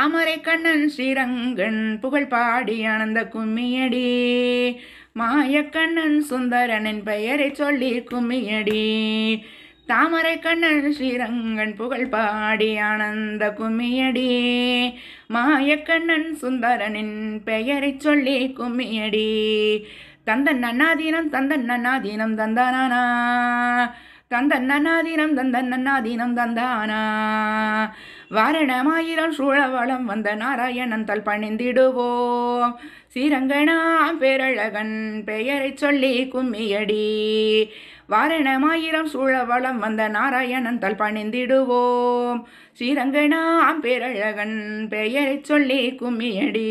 தாமரை கண்ணன் ஸ்ரீரங்கன் புகழ் பாடி ஆனந்த கும்மியடி மாயக்கண்ணன் சுந்தரனின் பெயரை சொல்லி கும்மியடி தாமரை கண்ணன் ஸ்ரீரங்கன் புகழ் பாடி ஆனந்த கும்மியடி மாயக்கண்ணன் சுந்தரனின் பெயரை சொல்லி கும்மியடி தந்தன் நன்னாதீனம் தந்தன் நன்னாதீனம் தந்தானானா தந்தன்னாதீனம் தந்தன்னாதீனம் தந்தானா வாரணமாயிரம் சூழவளம் வந்த நாராயணன் தல் பணிந்திடுவோம் சீரங்கனா பேரழகன் பெயரை சொல்லி கும்மியடி வாரணமாயிரம் சூழவளம் வந்த நாராயணன் தல் பணிந்திடுவோம் ஸ்ரீரங்கனா பேரழகன் பெயரை சொல்லி கும்மியடி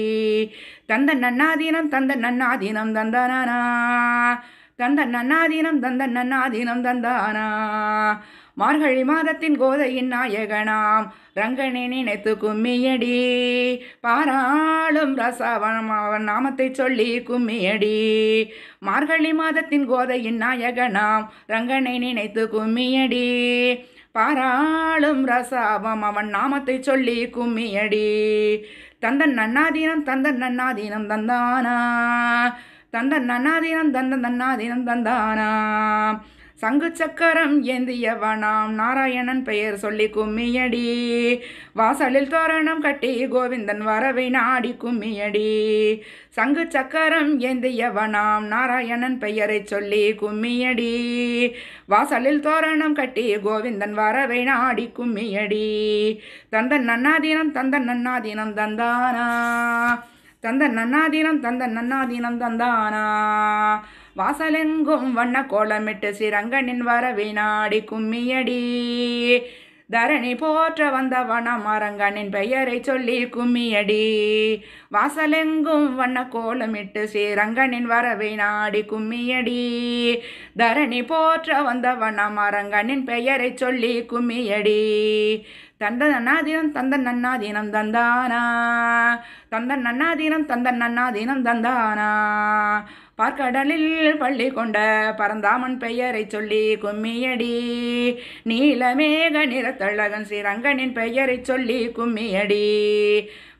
தந்த நன்னாதீனம் தந்த நன்னாதீனம் தந்தனானா தந்த நன்னாதீனம் தந்த நன்னாதீனம் தந்தானா மார்கழி மாதத்தின் கோதையின் நாயகனாம் ரங்கனை நினைத்து கும்மியடி பாராளும் ரசவனம் அவன் நாமத்தை சொல்லி கும்மியடி மார்கழி மாதத்தின் கோதையின் நாயகனாம் ரங்கனை நினைத்து கும்மியடி பாராளும் ரசாபம் அவன் நாமத்தை சொல்லி கும்மியடி தந்தன் நன்னாதீனம் தந்தன் நன்னாதீனம் தந்தானா தந்த நன்னாதீனம் தந்த தன்னாதீனம் தந்தானாம் சங்கு சக்கரம் ஏந்தியவனாம் நாராயணன் பெயர் சொல்லி கும்மியடி வாசலில் தோரணம் கட்டி கோவிந்தன் வரவை நாடி கும்மியடி சங்கு சக்கரம் ஏந்தியவனாம் நாராயணன் பெயரை சொல்லி கும்மியடி வாசலில் தோரணம் கட்டி கோவிந்தன் வரவை நாடி கும்மியடி தந்தன் நன்னாதீனம் தந்தன் நன்னாதீனம் தந்தானா தந்த நன்னாதீனம் தந்த நன்னாதீனம் தந்தானா வாசலெங்கும் வண்ண கோலமிட்டு ஸ்ரீரங்கனின் வரவை நாடி கும்மியடி தரணி போற்ற வந்த வனமரங்கனின் பெயரை சொல்லி கும்மியடி வாசலெங்கும் வண்ண கோலமிட்டு சீரங்கனின் வரவை நாடி கும்மியடி தரணி போற்ற வந்த வனமரங்கனின் பெயரை சொல்லி கும்மியடி தந்த நன்னாதீனம் தந்த நன்னாதீனம் தந்தானா தந்த நன்னாதீனம் தந்த நன்னாதீனம் தந்தானா பார்க்கடலில் பள்ளி கொண்ட பரந்தாமன் பெயரை சொல்லி கும்மியடி நீலமேக நிறத்தழகன் ஸ்ரீரங்கனின் பெயரை சொல்லி கும்மியடி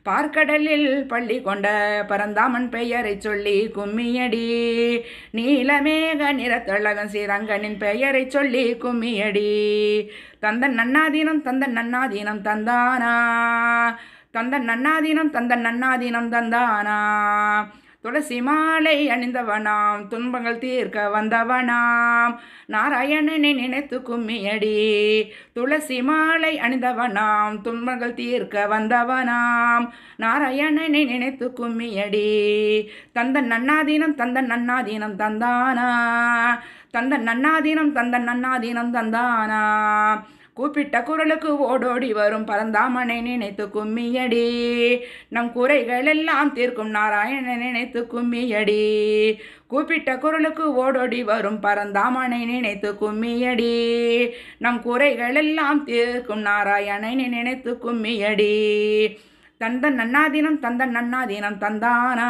பார்க்கடலில் பள்ளி கொண்ட பரந்தாமன் பெயரை சொல்லி கும்மியடி நீலமேக நிறத்தழகன் சீரங்கனின் பெயரை சொல்லி கும்மியடி தந்த நன்னாதீனம் தந்த நன்னாதீனம் தந்தானா தந்த நன்னாதீனம் தந்த நன்னாதீனம் தந்தானா துளசி மாலை அணிந்தவனாம் துன்பங்கள் தீர்க்க வந்தவனாம் நாராயணனை நினைத்து கும்மியடி துளசி மாலை அணிந்தவனாம் துன்பங்கள் தீர்க்க வந்தவனாம் நாராயணனை நினைத்து கும்மியடி தந்த நன்னாதீனம் தந்த நன்னாதீனம் தந்தானா தந்த நன்னாதீனம் தந்த நன்னாதீனம் தந்தானா கூப்பிட்ட குரலுக்கு ஓடோடி வரும் பரந்தாமனை நினைத்து கும்மியடி நம் குறைகள் எல்லாம் தீர்க்கும் நாராயணன் நினைத்து கும்மியடி கூப்பிட்ட குரலுக்கு ஓடோடி வரும் பரந்தாமனை நினைத்து கும்மியடி நம் குறைகள் எல்லாம் தீர்க்கும் நாராயணனை நினைத்து கும்மியடி தந்தன் நன்னாதீனம் தந்தன் நன்னாதீனம் தந்தானா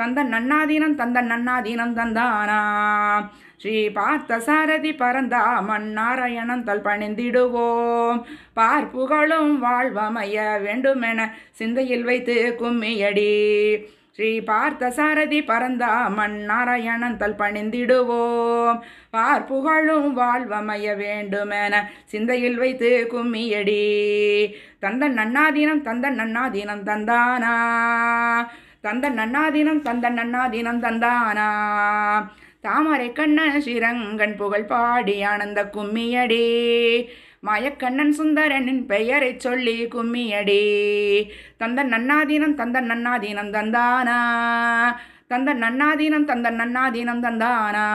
தந்தன் நன்னாதீனம் தந்தன் நன்னாதீனம் தந்தானா ஸ்ரீ பார்த்த சாரதி பரந்தாமன் மன்னாராயணன் தல் பணிந்திடுவோம் பார்ப்புகளும் வாழ்வமைய வேண்டுமென சிந்தையில் வைத்து கும்மியடி ஸ்ரீ பார்த்த சாரதி பரந்தாமன் மன்னாராயணன் தல் பணிந்திடுவோம் பார்ப்புகழும் வாழ்வமைய வேண்டுமென சிந்தையில் வைத்து கும்மியடி தந்த நன்னாதீனம் தந்த நன்னாதீனம் தந்தானா தந்த நன்னாதீனம் தந்த நன்னாதீனம் தந்தானா தாமரை கண்ணன் சிரங்கன் புகழ் பாடி ஆனந்த கும்மியடே மாயக்கண்ணன் சுந்தரனின் பெயரை சொல்லி கும்மியடே தந்த நன்னாதீனம் தந்த நன்னாதீனம் தந்தானா தந்த நன்னாதீனம் தந்த நன்னாதீனம் தந்தானா